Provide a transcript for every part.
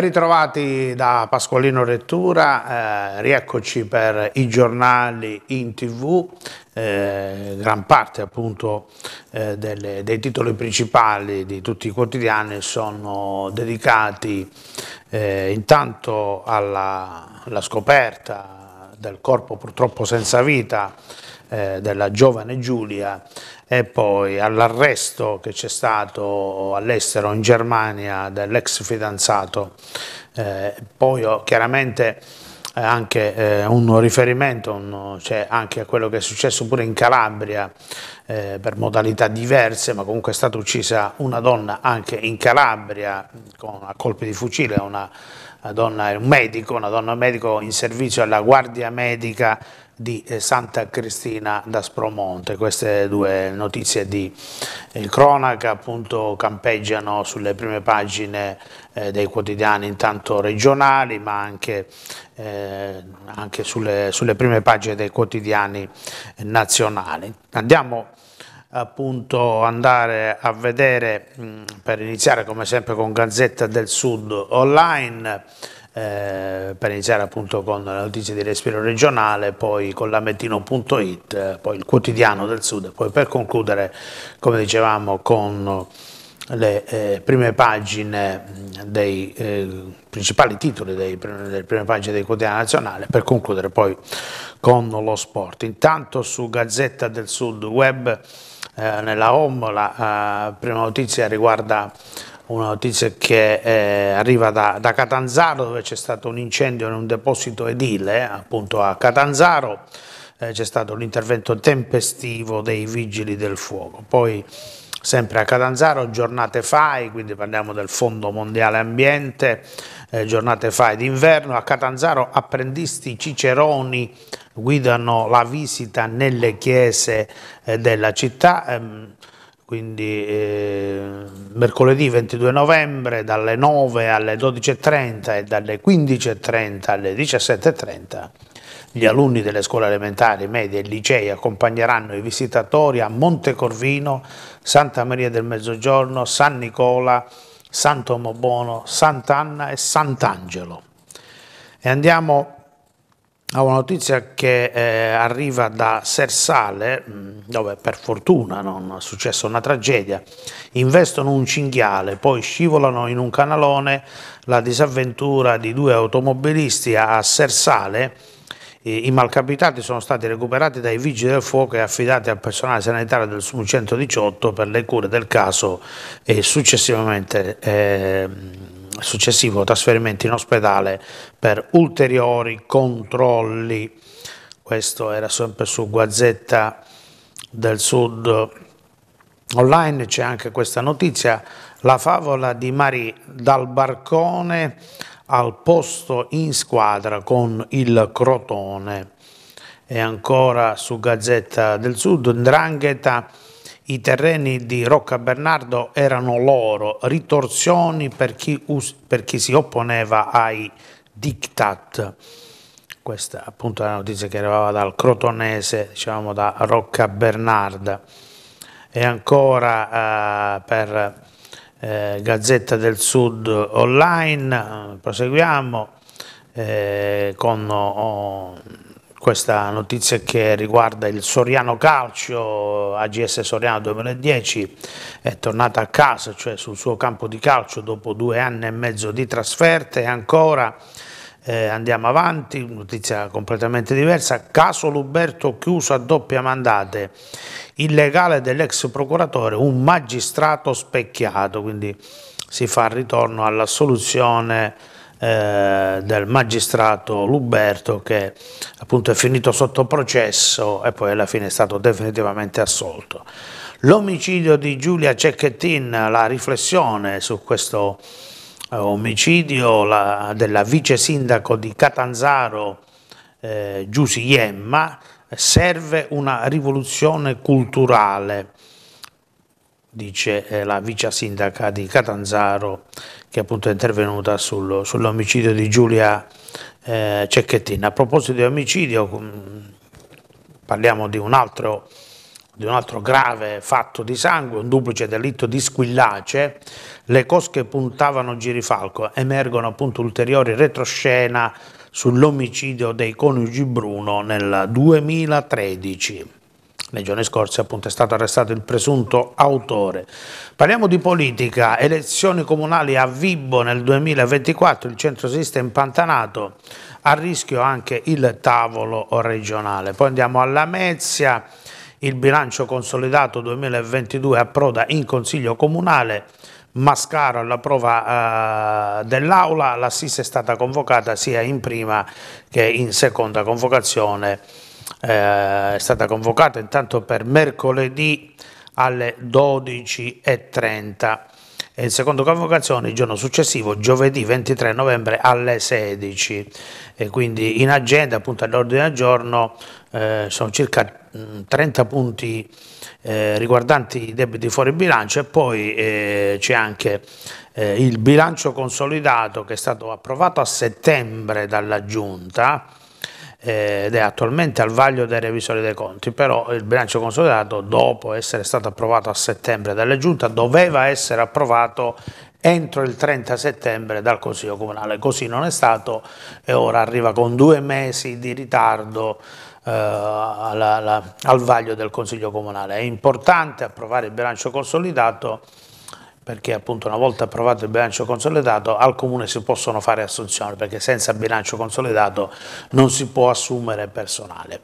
Ben ritrovati da Pasqualino Rettura, eh, rieccoci per i giornali in tv, eh, gran parte appunto eh, delle, dei titoli principali di tutti i quotidiani sono dedicati eh, intanto alla, alla scoperta del corpo purtroppo senza vita eh, della giovane Giulia e poi all'arresto che c'è stato all'estero in Germania dell'ex fidanzato, eh, poi ho oh, chiaramente eh, anche eh, un riferimento c'è cioè anche a quello che è successo pure in Calabria eh, per modalità diverse, ma comunque è stata uccisa una donna anche in Calabria con, a colpi di fucile, una, una donna, un medico, una donna medico in servizio alla guardia medica di eh, Santa Cristina da Spromonte. Queste due notizie di eh, cronaca appunto campeggiano sulle prime pagine eh, dei quotidiani intanto regionali ma anche, eh, anche sulle, sulle, prime pagine dei quotidiani nazionali. Andiamo appunto andare a vedere mh, mm, per iniziare come sempre con Gazzetta del Sud online eh, per iniziare appunto con le notizie di respiro regionale, poi con lamentino.it, poi il quotidiano del sud e poi per concludere, come dicevamo, con le eh, prime pagine mm, dei eh, principali titoli dei, delle prime pagine dei quotidiani nazionali per concludere poi con lo sport. Intanto su Gazzetta del Sud Web eh, nella home la eh, prima notizia riguarda una notizia che eh, arriva da, da, Catanzaro dove c'è stato un incendio in un deposito edile eh, appunto a Catanzaro, eh, c'è stato un intervento tempestivo dei vigili del fuoco. Poi sempre a Catanzaro, giornate FAI, quindi parliamo del Fondo Mondiale Ambiente, eh, giornate FAI d'inverno, a Catanzaro apprendisti ciceroni guidano la visita nelle chiese eh, della città. Ehm, quindi eh, mercoledì 22 novembre dalle 9 alle 12.30 e dalle 15.30 alle 17.30 gli alunni delle scuole elementari, medie e licei accompagneranno i visitatori a Monte Corvino, Santa Maria del Mezzogiorno, San Nicola, Santo Mobono, Sant'Anna e Sant'Angelo. E andiamo a una notizia che eh, arriva da Sersale, mm, dove per fortuna non è successa una tragedia, investono un cinghiale, poi scivolano in un canalone la disavventura di due automobilisti a Sersale, i malcapitati sono stati recuperati dai vigili del fuoco e affidati al personale sanitario del SUM 118 per le cure del caso e successivamente... Eh, successivo trasferimento in ospedale per ulteriori controlli. Questo era sempre su Gazzetta del Sud online, c'è anche questa notizia, la favola di Marie dal barcone al posto in squadra con il Crotone. E ancora su Gazzetta del Sud, Ndrangheta i terreni di Rocca Bernardo erano loro, ritorsioni per chi, per chi si opponeva ai diktat. Questa appunto è la notizia che arrivava dal crotonese, diciamo da Rocca Bernarda. E ancora eh, per eh, Gazzetta del Sud online, eh, proseguiamo eh, con... Oh, questa notizia che riguarda il Soriano Calcio, AGS Soriano 2010 è tornata a casa, cioè sul suo campo di calcio dopo due anni e mezzo di trasferte e ancora eh, andiamo avanti, notizia completamente diversa, caso Luberto chiuso a doppia mandate, illegale dell'ex procuratore, un magistrato specchiato, quindi si fa ritorno alla all'assoluzione eh, del magistrato Luberto che appunto è finito sotto processo e poi alla fine è stato definitivamente assolto. L'omicidio di Giulia Cecchettin, la riflessione su questo eh, omicidio la, della vice sindaco di Catanzaro eh, Giusi Iemma, serve una rivoluzione culturale dice eh, la vice sindaca di Catanzaro che appunto è intervenuta sul, sull'omicidio di Giulia eh, Cecchettina. A proposito di omicidio mm, parliamo di un, altro, di un altro grave fatto di sangue, un duplice delitto di squillace, le cosche puntavano girifalco, emergono appunto ulteriori retroscena sull'omicidio dei coniugi Bruno nel 2013. Nei giorni scorsi appunto è stato arrestato il presunto autore. Parliamo di politica, elezioni comunali a Vibbo nel 2024, il centro è impantanato, a rischio anche il tavolo regionale. Poi andiamo alla Mezia, il bilancio consolidato 2022 approda in Consiglio Comunale, Mascaro alla prova eh, dell'Aula, l'assise è stata convocata sia in prima che in seconda convocazione eh, è stata convocata intanto per mercoledì alle 12.30 e in seconda convocazione il giorno successivo, giovedì 23 novembre alle 16. E quindi in agenda, appunto all'ordine del giorno, eh, sono circa 30 punti eh, riguardanti i debiti fuori bilancio e poi eh, c'è anche eh, il bilancio consolidato che è stato approvato a settembre dalla Giunta eh, ed è attualmente al vaglio dei revisori dei conti, però il bilancio consolidato dopo essere stato approvato a settembre dalla Giunta doveva essere approvato entro il 30 settembre dal Consiglio Comunale, così non è stato e ora arriva con due mesi di ritardo eh, alla, alla, al vaglio del Consiglio Comunale. È importante approvare il bilancio consolidato perché appunto una volta approvato il bilancio consolidato al Comune si possono fare assunzioni, perché senza bilancio consolidato non si può assumere personale.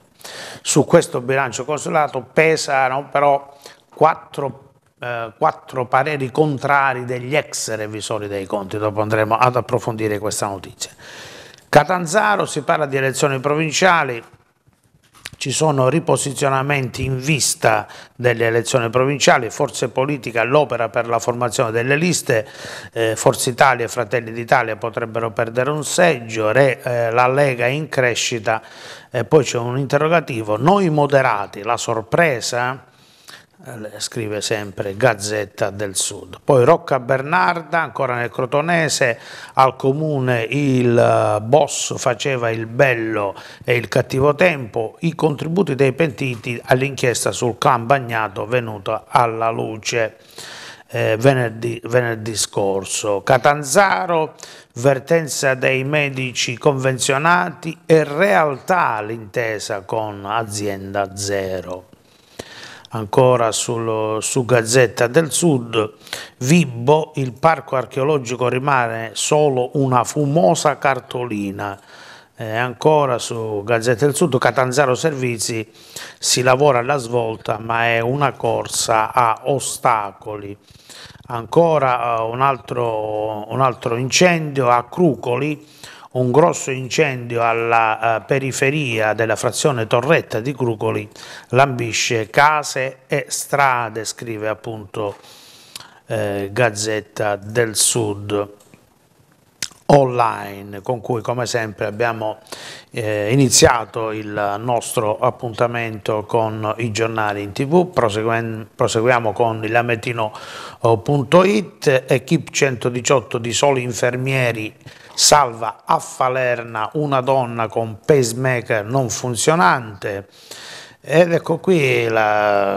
Su questo bilancio consolidato pesano però quattro eh, quattro pareri contrari degli ex revisori dei conti, dopo andremo ad approfondire questa notizia. Catanzaro si parla di elezioni provinciali, ci sono riposizionamenti in vista delle elezioni provinciali, forze politiche all'opera per la formazione delle liste, eh, Forza Italia e Fratelli d'Italia potrebbero perdere un seggio, re, eh, la Lega in crescita, e poi c'è un interrogativo, noi moderati, la sorpresa eh, scrive sempre Gazzetta del Sud. Poi Rocca Bernarda, ancora nel Crotonese, al comune il eh, boss faceva il bello e il cattivo tempo, i contributi dei pentiti all'inchiesta sul clan bagnato venuta alla luce. Eh, venerdì, venerdì scorso. Catanzaro, vertenza dei medici convenzionati e realtà l'intesa con azienda zero ancora sul, su Gazzetta del Sud, Vibbo, il parco archeologico rimane solo una fumosa cartolina. Eh, ancora su Gazzetta del Sud, Catanzaro Servizi si lavora alla svolta ma è una corsa a ostacoli. Ancora eh, un, altro, un altro incendio a Crucoli, un grosso incendio alla eh, periferia della frazione Torretta di Crucoli lambisce case e strade, scrive appunto eh, Gazzetta del Sud online con cui come sempre abbiamo eh, iniziato il nostro appuntamento con i giornali in tv proseguiamo con il lamentino.it oh, equip 118 di soli infermieri salva a Falerna una donna con pacemaker non funzionante ed ecco qui il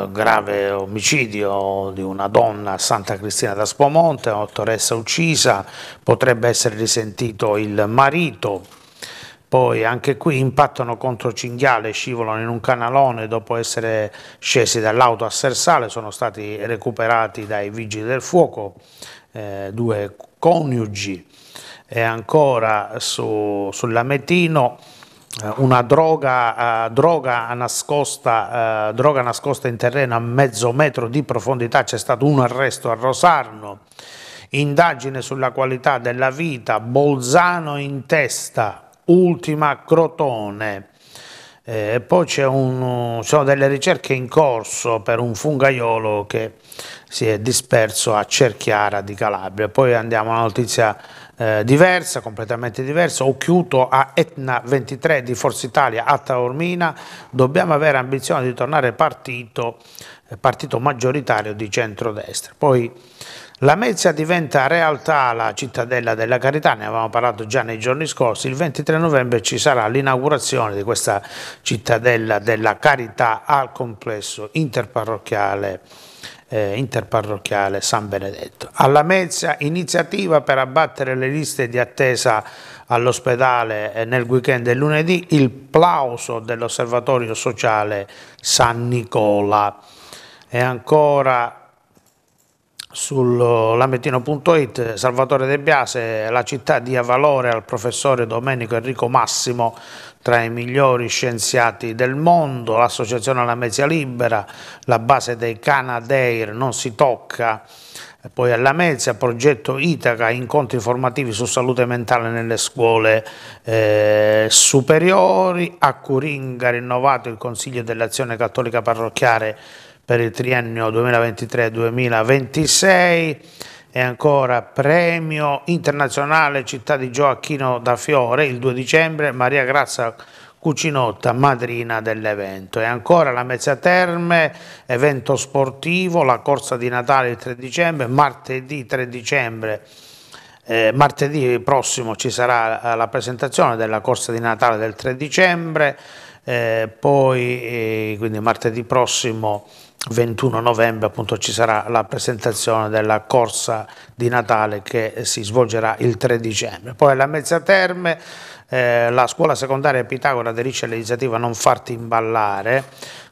grave omicidio di una donna a Santa Cristina da Spomonte, una dottoressa uccisa, potrebbe essere risentito il marito poi anche qui impattano contro cinghiale, scivolano in un canalone dopo essere scesi dall'auto a Sersale, sono stati recuperati dai vigili del fuoco, eh, due coniugi e ancora su, sull'Ametino eh, una droga, eh, droga, nascosta, eh, droga nascosta in terreno a mezzo metro di profondità, c'è stato un arresto a Rosarno, indagine sulla qualità della vita, Bolzano in testa, ultima Crotone. Eh, poi ci sono delle ricerche in corso per un fungaiolo che si è disperso a Cerchiara di Calabria. Poi andiamo a una notizia eh, diversa, completamente diversa. Ho chiuso a Etna 23 di Forza Italia a Taormina. Dobbiamo avere ambizione di tornare partito, eh, partito maggioritario di centrodestra. Poi la Mezza diventa realtà la cittadella della carità, ne avevamo parlato già nei giorni scorsi, il 23 novembre ci sarà l'inaugurazione di questa cittadella della carità al complesso interparrocchiale, eh, interparrocchiale San Benedetto. Alla Mezza iniziativa per abbattere le liste di attesa all'ospedale eh, nel weekend del lunedì, il plauso dell'osservatorio sociale San Nicola. E ancora sul sull'amettino.it eh, Salvatore De Biase, la città dia valore al professore Domenico Enrico Massimo tra i migliori scienziati del mondo, l'associazione alla Mezia Libera, la base dei Canadair non si tocca, poi alla Mezia, progetto Itaca, incontri formativi su salute mentale nelle scuole eh, superiori, a Curinga rinnovato il Consiglio dell'Azione Cattolica parrocchiare per il triennio 2023-2026 e ancora premio internazionale città di Gioacchino da Fiore il 2 dicembre Maria Grazia Cucinotta, madrina dell'evento. E ancora la Mezza Terme, evento sportivo, la corsa di Natale il 3 dicembre, martedì 3 dicembre. Eh, martedì prossimo ci sarà la presentazione della corsa di Natale del 3 dicembre, eh, poi eh, quindi martedì prossimo 21 novembre appunto ci sarà la presentazione della corsa di Natale che si svolgerà il 3 dicembre. Poi alla Mezza Terme eh, la scuola secondaria Pitagora aderisce all'iniziativa Non farti imballare,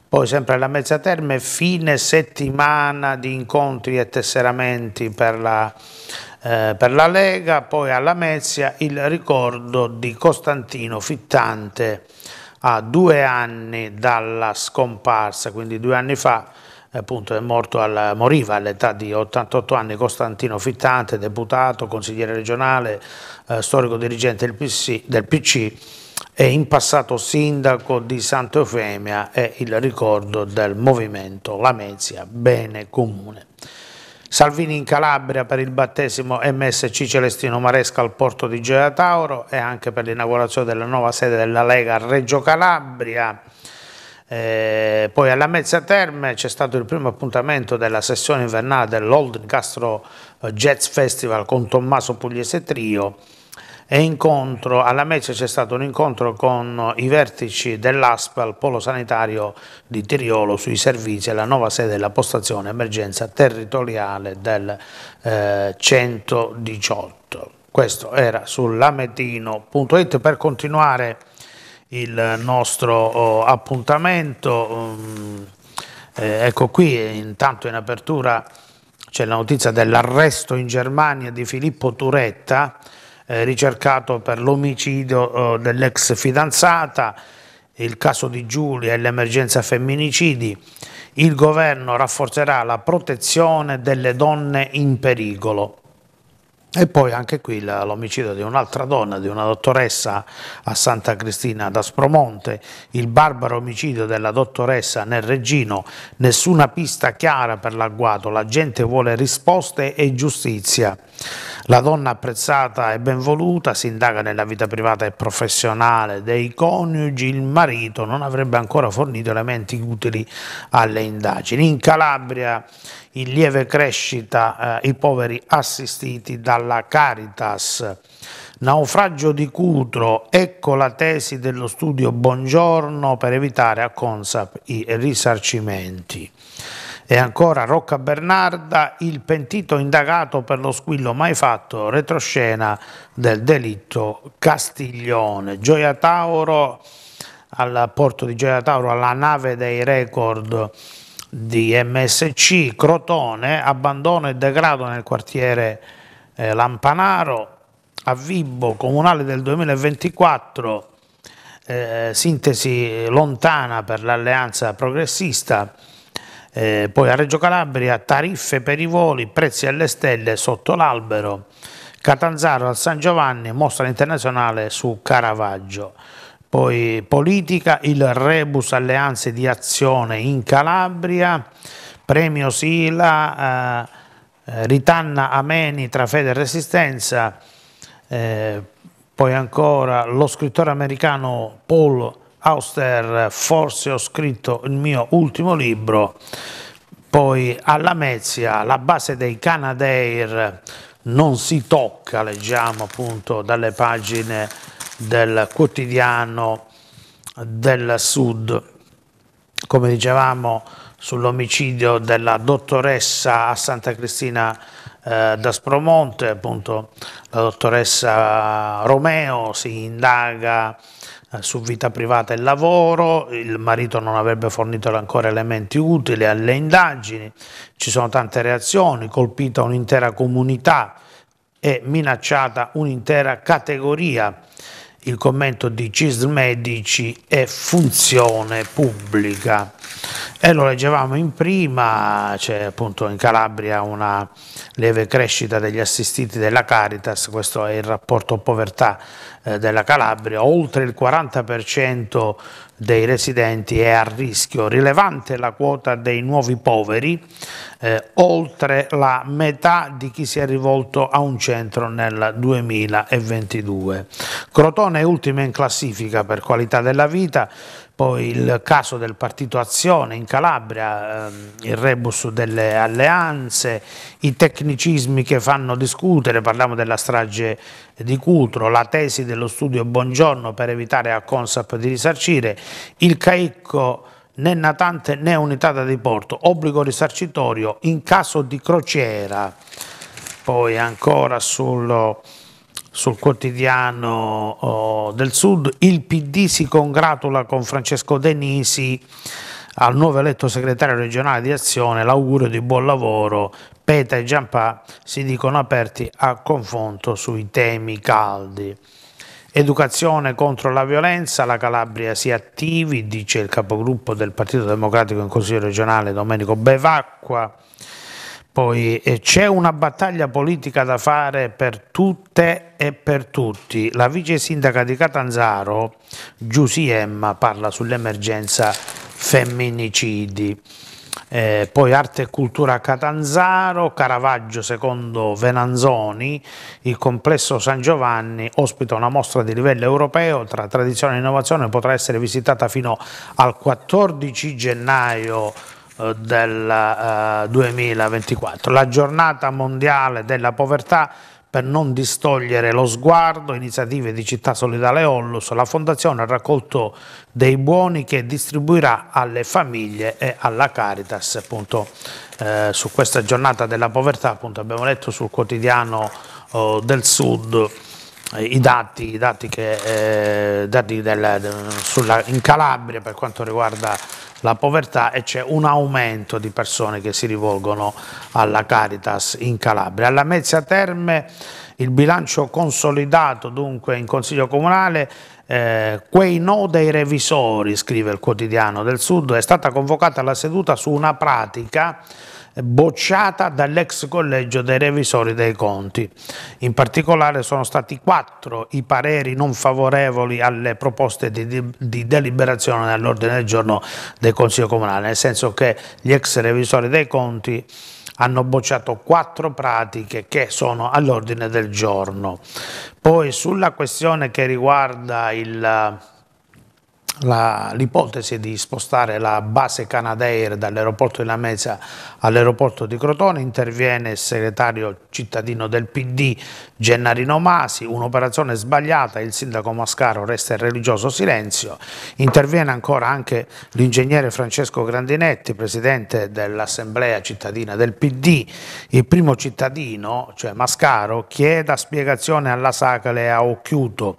poi sempre alla Mezza Terme fine settimana di incontri e tesseramenti per la, eh, per la Lega, poi alla Mezia il ricordo di Costantino Fittante a due anni dalla scomparsa, quindi due anni fa, appunto è morto al, moriva all'età di 88 anni Costantino Fittante, deputato, consigliere regionale, eh, storico dirigente del PC, del PC, e in passato sindaco di Santa Eufemia e il ricordo del movimento Lamezia Bene Comune. Salvini in Calabria per il battesimo MSC Celestino Maresca al porto di Gioia Tauro e anche per l'inaugurazione della nuova sede della Lega a Reggio Calabria. Eh, poi alla Mezza Terme c'è stato il primo appuntamento della sessione invernale dell'Old Castro Jazz Festival con Tommaso Pugliese Trio e incontro, alla Mece c'è stato un incontro con i vertici dell'ASPAL, Polo Sanitario di Tiriolo, sui servizi e la nuova sede della postazione emergenza territoriale del eh, 118. Questo era sull'ametino.it per continuare il nostro oh, appuntamento. Um, eh, ecco qui intanto in apertura c'è la notizia dell'arresto in Germania di Filippo Turetta, eh, ricercato per l'omicidio eh, dell'ex fidanzata, il caso di Giulia e l'emergenza femminicidi, il governo rafforzerà la protezione delle donne in pericolo. E poi anche qui l'omicidio di un'altra donna, di una dottoressa a Santa Cristina d'Aspromonte, il barbaro omicidio della dottoressa nel Regino, nessuna pista chiara per l'agguato, la gente vuole risposte e giustizia. La donna apprezzata e benvoluta si indaga nella vita privata e professionale dei coniugi, il marito non avrebbe ancora fornito elementi utili alle indagini. In Calabria in lieve crescita eh, i poveri assistiti dalla Caritas. Naufragio di Cutro, ecco la tesi dello studio Buongiorno per evitare a Consap i risarcimenti. E ancora Rocca Bernarda, il pentito indagato per lo squillo mai fatto, retroscena del delitto Castiglione. Gioia Tauro, al porto di Gioia Tauro, alla nave dei record di MSC Crotone, abbandono e degrado nel quartiere eh, Lampanaro, a Vibbo, comunale del 2024, eh, sintesi lontana per l'alleanza progressista, eh, poi a Reggio Calabria tariffe per i voli, prezzi alle stelle sotto l'albero, Catanzaro al San Giovanni, mostra internazionale su Caravaggio. Poi politica, il Rebus Alleanze di Azione in Calabria, premio Sila, eh, eh, Ritanna Ameni tra Fede e Resistenza, eh, poi ancora lo scrittore americano Paul Auster, forse ho scritto il mio ultimo libro, poi alla Mezia, la base dei Canadair non si tocca, leggiamo appunto dalle pagine del quotidiano del Sud. Come dicevamo sull'omicidio della dottoressa a Santa Cristina eh, da appunto la dottoressa Romeo si indaga eh, su vita privata e lavoro, il marito non avrebbe fornito ancora elementi utili alle indagini, ci sono tante reazioni, colpita un'intera comunità e minacciata un'intera categoria il commento di CIS Medici è funzione pubblica. E lo leggevamo in prima, c'è appunto in Calabria una lieve crescita degli assistiti della Caritas, questo è il rapporto povertà eh, della Calabria, oltre il 40% dei residenti è a rischio, rilevante la quota dei nuovi poveri, eh, oltre la metà di chi si è rivolto a un centro nel 2022. Crotone è ultima in classifica per qualità della vita, poi il caso del partito Azione in Calabria, ehm, il rebus delle alleanze, i tecnicismi che fanno discutere, parliamo della strage di Cutro, la tesi dello studio Buongiorno per evitare a Consap di risarcire, il caicco né natante né unità da diporto, obbligo risarcitorio in caso di crociera, poi ancora sullo sul quotidiano oh, del Sud, il PD si congratula con Francesco Denisi al nuovo eletto segretario regionale di Azione, l'augurio di buon lavoro, Peta e Giampà si dicono aperti a confronto sui temi caldi. Educazione contro la violenza, la Calabria si attivi, dice il capogruppo del Partito Democratico in Consiglio regionale Domenico Bevacqua. Poi eh, c'è una battaglia politica da fare per tutte e per tutti. La vice sindaca di Catanzaro, Giusy Emma, parla sull'emergenza femminicidi. Eh, poi arte e cultura a Catanzaro, Caravaggio secondo Venanzoni, il complesso San Giovanni ospita una mostra di livello europeo tra tradizione e innovazione, potrà essere visitata fino al 14 gennaio del 2024, eh, la giornata mondiale della povertà per non distogliere lo sguardo, iniziative di Città Solidale Ollus, la Fondazione ha raccolto dei buoni che distribuirà alle famiglie e alla Caritas. Appunto, eh, su questa giornata della povertà appunto, abbiamo letto sul quotidiano oh, del Sud eh, i dati, i dati, che, eh, dati del, sulla, in Calabria per quanto riguarda la povertà e c'è un aumento di persone che si rivolgono alla Caritas in Calabria. Alla Mezzia Terme il bilancio consolidato dunque in Consiglio Comunale eh, quei no dei revisori, scrive il quotidiano del Sud, è stata convocata la seduta su una pratica bocciata dall'ex collegio dei revisori dei conti. In particolare sono stati quattro i pareri non favorevoli alle proposte di, di, di deliberazione all'ordine del giorno del Consiglio Comunale, nel senso che gli ex revisori dei conti hanno bocciato quattro pratiche che sono all'ordine del giorno. Poi sulla questione che riguarda il l'ipotesi di spostare la base Canadair dall'aeroporto di Lamezia all'aeroporto di Crotone, interviene il segretario cittadino del PD Gennarino Masi, un'operazione sbagliata, il sindaco Mascaro resta in religioso silenzio, interviene ancora anche l'ingegnere Francesco Grandinetti, presidente dell'assemblea cittadina del PD, il primo cittadino, cioè Mascaro, chieda spiegazione alla Sacale a Occhiuto,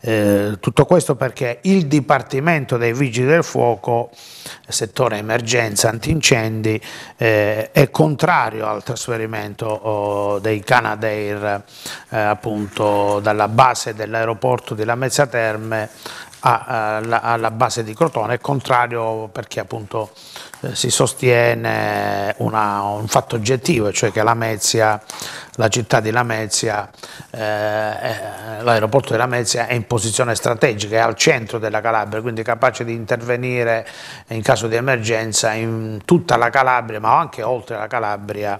eh, tutto questo perché il Dipartimento Dipartimento dei Vigili del Fuoco, settore emergenza antincendi, eh, è contrario al trasferimento oh, dei Canadair eh, appunto dalla base dell'aeroporto di Lamezia Terme alla, alla base di Crotone, è contrario perché appunto eh, si sostiene una, un fatto oggettivo, cioè che Lamezia la città di Lamezia, eh, eh, l'aeroporto di Lamezia è in posizione strategica, è al centro della Calabria, quindi capace di intervenire in caso di emergenza in tutta la Calabria, ma anche oltre la Calabria,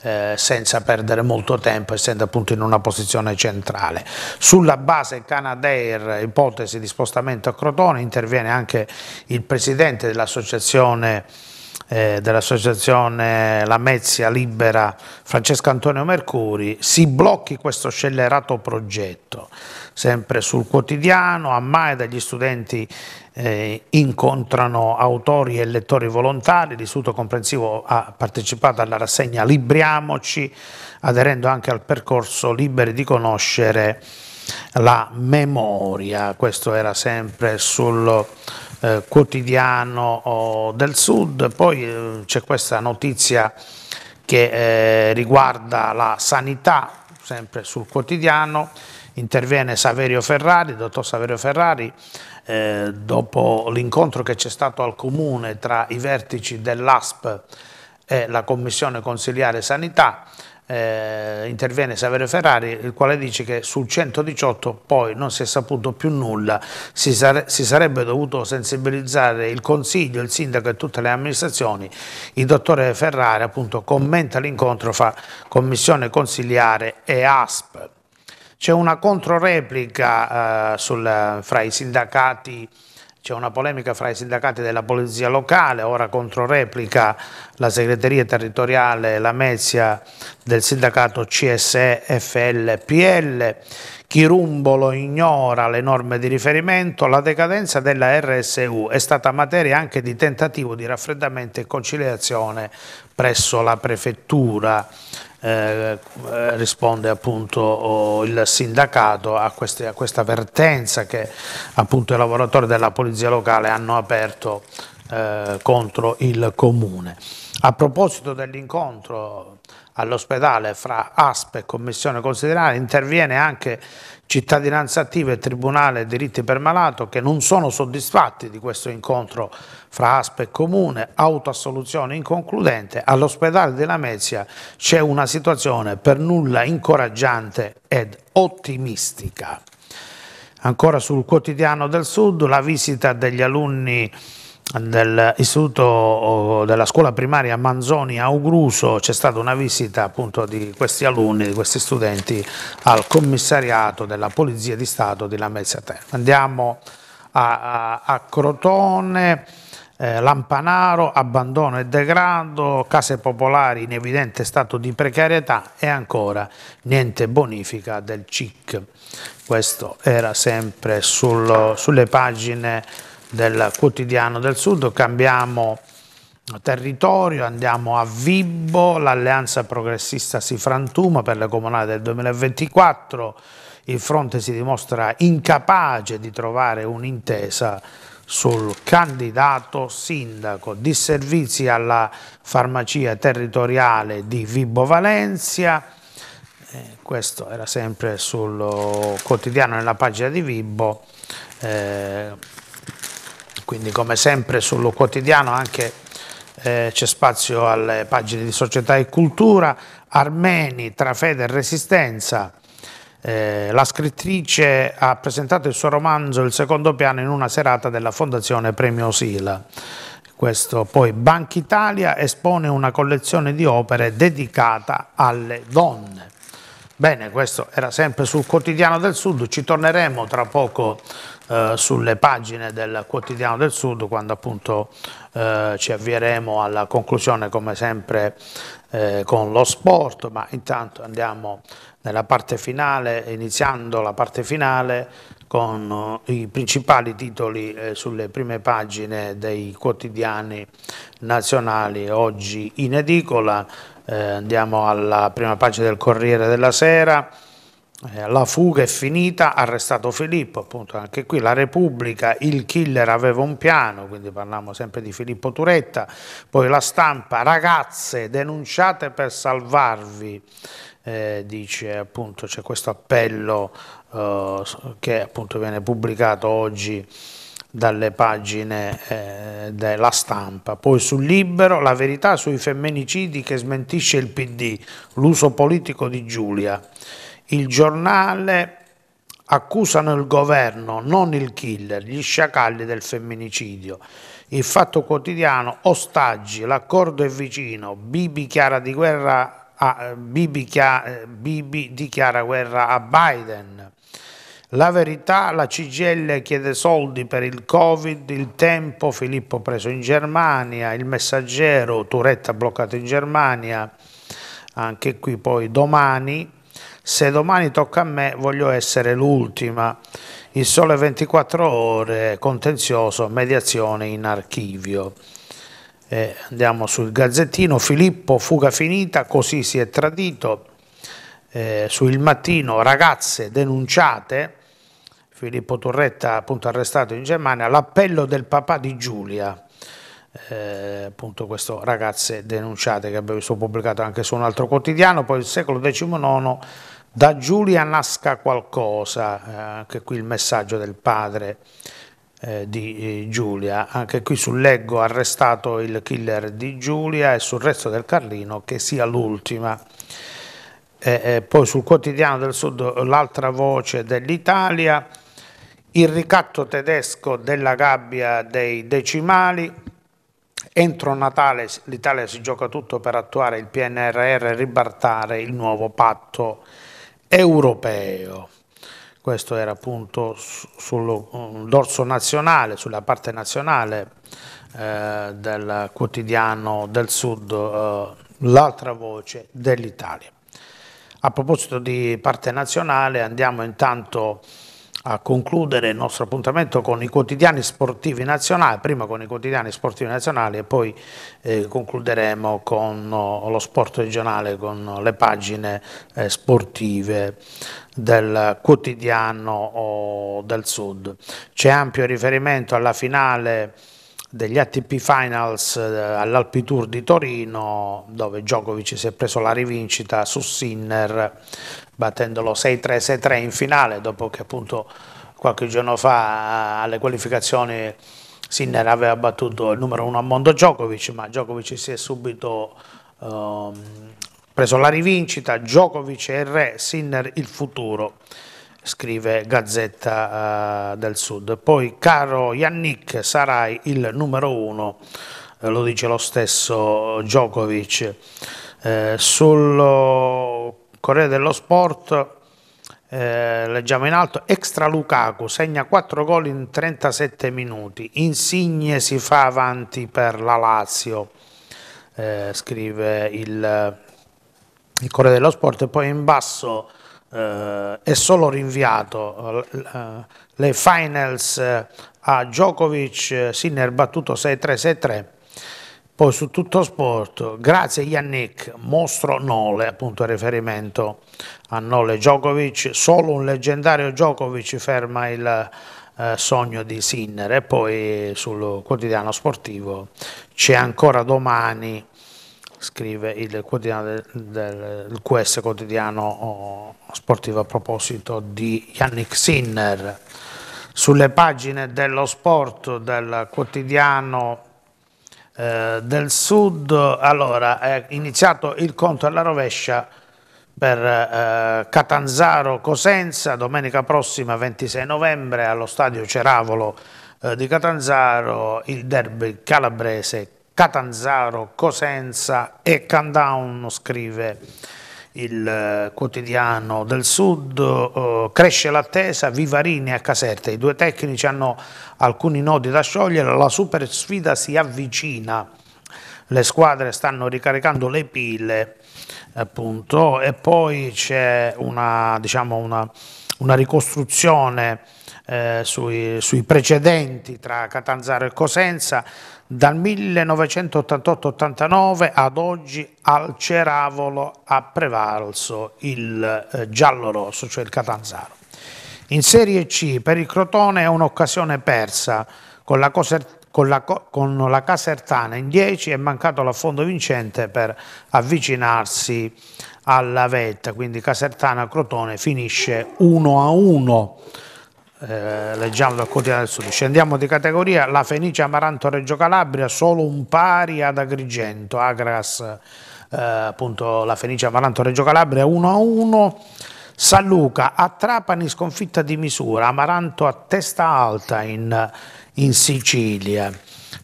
eh, senza perdere molto tempo, essendo appunto in una posizione centrale. Sulla base Canadair, ipotesi di spostamento a Crotone, interviene anche il presidente dell'associazione eh, dell'associazione Lamezia Libera Francesco Antonio Mercuri, si blocchi questo scellerato progetto, sempre sul quotidiano, a Maeda gli studenti eh, incontrano autori e lettori volontari, l'istituto comprensivo ha partecipato alla rassegna Libriamoci, aderendo anche al percorso Liberi di conoscere la memoria, questo era sempre sul eh, quotidiano del sud. Poi eh, c'è questa notizia che eh, riguarda la sanità, sempre sul quotidiano, interviene Saverio Ferrari, dottor Saverio Ferrari, eh, dopo l'incontro che c'è stato al comune tra i vertici dell'ASP e la commissione consiliare sanità, eh, interviene Saverio Ferrari, il quale dice che sul 118 poi non si è saputo più nulla, si, sare si, sarebbe dovuto sensibilizzare il Consiglio, il Sindaco e tutte le amministrazioni. Il dottore Ferrari appunto commenta l'incontro fra Commissione Consiliare e ASP. C'è una controreplica eh, sul, fra i sindacati c'è una polemica fra i sindacati della polizia locale, ora controreplica la segreteria territoriale Lamezia del sindacato CSE FLPL, Chirumbolo ignora le norme di riferimento, la decadenza della RSU è stata materia anche di tentativo di raffreddamento e conciliazione presso la prefettura eh, risponde appunto il sindacato a, queste, a, questa vertenza che appunto i lavoratori della polizia locale hanno aperto eh, contro il comune. A proposito dell'incontro all'ospedale fra ASP e Commissione Considerare, interviene anche Cittadinanza Attiva e Tribunale Diritti per Malato che non sono soddisfatti di questo incontro fra ASP e Comune, autoassoluzione inconcludente, all'ospedale della Mezia c'è una situazione per nulla incoraggiante ed ottimistica. Ancora sul quotidiano del Sud, la visita degli alunni dell'istituto della scuola primaria Manzoni a Ugruso c'è stata una visita appunto di questi alunni, di questi studenti al commissariato della Polizia di Stato di Lamezia Terra. Andiamo a, a, a Crotone, eh, Lampanaro, abbandono e degrado, case popolari in evidente stato di precarietà e ancora niente bonifica del CIC. Questo era sempre sul, sulle pagine del quotidiano del Sud, cambiamo territorio, andiamo a Vibbo, l'alleanza progressista si frantuma per le comunali del 2024, il fronte si dimostra incapace di trovare un'intesa sul candidato sindaco, disservizi alla farmacia territoriale di Vibbo Valencia, eh, questo era sempre sul quotidiano nella pagina di Vibbo, eh, quindi come sempre sullo quotidiano anche eh, c'è spazio alle pagine di società e cultura, Armeni tra fede e resistenza, eh, la scrittrice ha presentato il suo romanzo Il secondo piano in una serata della Fondazione Premio Sila. Questo poi Banca Italia espone una collezione di opere dedicata alle donne. Bene, questo era sempre sul Quotidiano del Sud, ci torneremo tra poco eh, sulle pagine del Quotidiano del Sud quando appunto eh, ci avvieremo alla conclusione come sempre eh, con lo sport, ma intanto andiamo nella parte finale, iniziando la parte finale con eh, i principali titoli eh, sulle prime pagine dei quotidiani nazionali oggi in edicola. Eh, andiamo alla prima pagina del Corriere della Sera. La fuga è finita, arrestato Filippo, appunto anche qui la Repubblica, il killer aveva un piano, quindi parliamo sempre di Filippo Turetta, poi la stampa, ragazze denunciate per salvarvi, eh, dice appunto c'è questo appello eh, che appunto viene pubblicato oggi dalle pagine eh, della stampa. Poi sul Libero la verità sui femminicidi che smentisce il PD, l'uso politico di Giulia. Il giornale accusano il governo, non il killer, gli sciacalli del femminicidio. Il fatto quotidiano, ostaggi, l'accordo è vicino, Bibi, di guerra a, Bibi, eh, Bibi dichiara guerra a Biden. La verità, la CGL chiede soldi per il Covid, il tempo, Filippo preso in Germania, il messaggero, Turetta bloccato in Germania, anche qui poi domani, se domani tocca a me voglio essere l'ultima, il sole 24 ore, contenzioso, mediazione in archivio. Eh, andiamo sul gazzettino, Filippo fuga finita, così si è tradito, eh, sul mattino ragazze denunciate, Filippo Turretta, appunto arrestato in Germania, l'appello del papà di Giulia, eh, appunto questo ragazze denunciate che abbiamo visto pubblicato anche su un altro quotidiano, poi il secolo XIX da Giulia nasca qualcosa, eh, anche qui il messaggio del padre eh, di eh, Giulia, anche qui sul leggo arrestato il killer di Giulia e sul resto del Carlino che sia l'ultima. Eh, eh, poi sul quotidiano del sud l'altra voce dell'Italia, il ricatto tedesco della gabbia dei decimali, entro Natale l'Italia si gioca tutto per attuare il PNRR e ribartare il nuovo patto europeo. Questo era appunto sul mm, dorso nazionale, sulla parte nazionale eh, del quotidiano del Sud, eh, l'altra voce dell'Italia. A proposito di parte nazionale andiamo intanto a concludere il nostro appuntamento con i quotidiani sportivi nazionali, prima con i quotidiani sportivi nazionali e poi eh, concluderemo con oh, lo sport regionale, con le pagine eh, sportive del quotidiano oh, del Sud. C'è ampio riferimento alla finale degli ATP Finals eh, all'Alpitour di Torino dove Djokovic si è preso la rivincita su Sinner battendolo 6-3 6-3 in finale dopo che appunto qualche giorno fa eh, alle qualificazioni Sinner aveva battuto il numero uno a mondo Djokovic ma Djokovic si è subito ehm, preso la rivincita Djokovic è il re, Sinner il futuro scrive Gazzetta eh, del Sud. Poi, caro Yannick, sarai il numero uno, eh, lo dice lo stesso Djokovic. Eh, sul Corriere dello Sport eh, leggiamo in alto extra Lukaku segna 4 gol in 37 minuti Insigne si fa avanti per la Lazio eh, scrive il, il Corriere dello Sport e poi in basso eh, è solo rinviato eh, eh, le finals eh, a Djokovic, Sinner battuto 6-3-6-3, poi su tutto sport, grazie Yannick, mostro Nole, appunto riferimento a Nole Djokovic, solo un leggendario Djokovic ferma il sogno di Sinner e poi sul quotidiano sportivo c'è ancora domani scrive il, del, del, il QS quotidiano oh, sportivo a proposito di Yannick Sinner. Sulle pagine dello sport del quotidiano eh, del Sud, allora, è iniziato il conto alla rovescia per eh, Catanzaro Cosenza, domenica prossima 26 novembre allo stadio Ceravolo eh, di Catanzaro, il derby calabrese Catanzaro, Cosenza e Countdown, scrive il eh, quotidiano del sud, eh, cresce l'attesa, Vivarini a Caserta, i due tecnici hanno alcuni nodi da sciogliere, la super sfida si avvicina, le squadre stanno ricaricando le pile appunto e poi c'è una, diciamo una, una ricostruzione eh, sui, sui, precedenti tra Catanzaro e Cosenza, dal 1988-89 ad oggi al Ceravolo ha prevalso il eh, giallo-rosso, cioè il Catanzaro. In Serie C per il Crotone è un'occasione persa, con la, con, la, con la, Casertana in 10 è mancato l'affondo vincente per avvicinarsi alla vetta, quindi Casertana-Crotone finisce 1 a 1. Eh, leggiamo dal quotidiano del Sud, scendiamo di categoria, la Fenice Amaranto Reggio Calabria solo un pari ad Agrigento, Agras eh, appunto la Fenice Amaranto Reggio Calabria 1-1, a San Luca a Trapani sconfitta di misura, Amaranto a testa alta in, in Sicilia.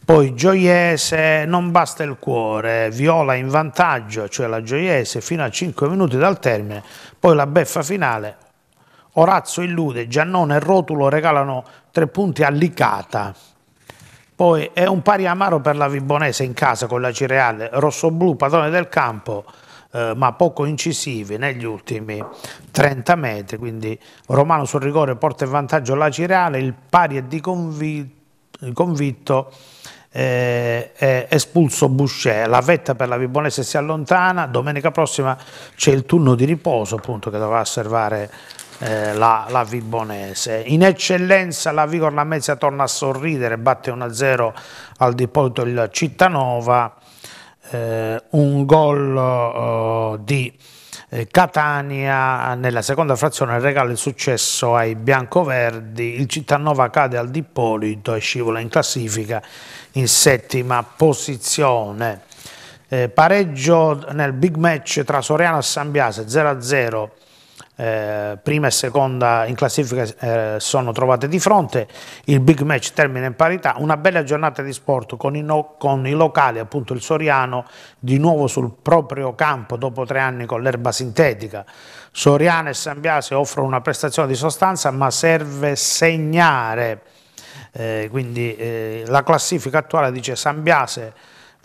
Poi Gioiese, non basta il cuore, Viola in vantaggio, cioè la Gioiese fino a 5 minuti dal termine, poi la beffa finale Orazio illude, Giannone e Rotulo regalano tre punti all'Icata. Poi è un pari amaro per la Vibonese in casa con la Cireale, rossoblù padrone del campo, eh, ma poco incisivi negli ultimi 30 metri, quindi Romano sul rigore porta in vantaggio la Cireale, il pari è di convi convitto eh, eh, espulso Boucher, la vetta per la Vibonese si allontana, domenica prossima c'è il turno di riposo appunto che dovrà osservare eh, la, la Vibonese. In eccellenza la Vigor La torna a sorridere, batte 1-0 al Dipolito il Cittanova, eh, un gol oh, eh, di Catania nella seconda frazione regala il successo ai biancoverdi, il Cittanova cade al Dipolito e scivola in classifica in settima posizione. Eh, pareggio nel big match tra Soriano e Sambiase 0-0 eh, prima e seconda in classifica eh, sono trovate di fronte, il big match termina in parità, una bella giornata di sport con i, no, con i locali, appunto il Soriano di nuovo sul proprio campo dopo tre anni con l'erba sintetica. Soriano e San Biase offrono una prestazione di sostanza ma serve segnare, eh, quindi eh, la classifica attuale dice San Biase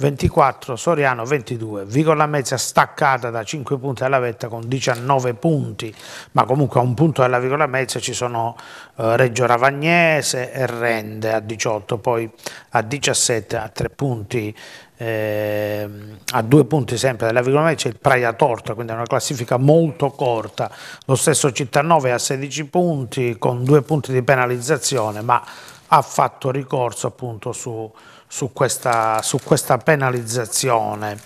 24, Soriano 22, Vigola Mezza staccata da 5 punti alla vetta con 19 punti, ma comunque a un punto della Vigola Mezza ci sono eh, Reggio Ravagnese e Rende a 18, poi a 17 a 3 punti eh, a due punti sempre della Vigola Mezza il Praia Torta, quindi è una classifica molto corta, lo stesso Città 9 a 16 punti con due punti di penalizzazione, ma ha fatto ricorso appunto su su questa, su questa penalizzazione.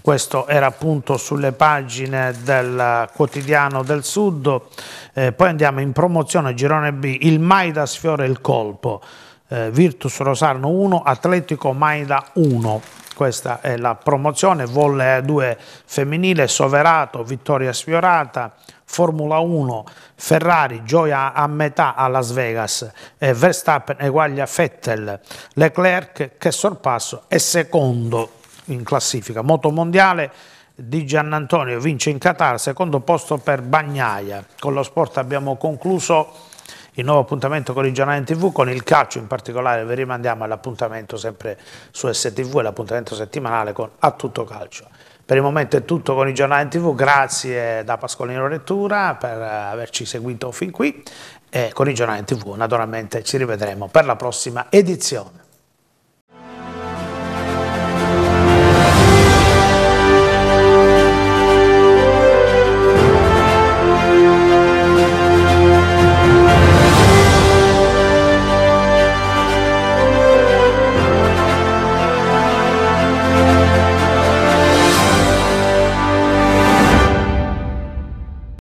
Questo era appunto sulle pagine del quotidiano del Sud. Eh, poi andiamo in promozione, girone B, il Maida sfiora il colpo. Eh, Virtus Rosarno 1, Atletico Maida 1. Questa è la promozione, volle 2 femminile, Soverato, Vittoria Sfiorata, Formula 1, Ferrari, gioia a metà a Las Vegas, eh, Verstappen eguaglia Vettel, Leclerc che sorpasso è secondo in classifica. Moto mondiale di Giannantonio vince in Qatar, secondo posto per Bagnaia. Con lo sport abbiamo concluso il nuovo appuntamento con il giornale in tv, con il calcio in particolare vi rimandiamo all'appuntamento sempre su STV e l'appuntamento settimanale con A Tutto Calcio. Per il momento è tutto con il giornale in tv, grazie da Pascolino Rettura per averci seguito fin qui e con il giornale in tv naturalmente ci rivedremo per la prossima edizione.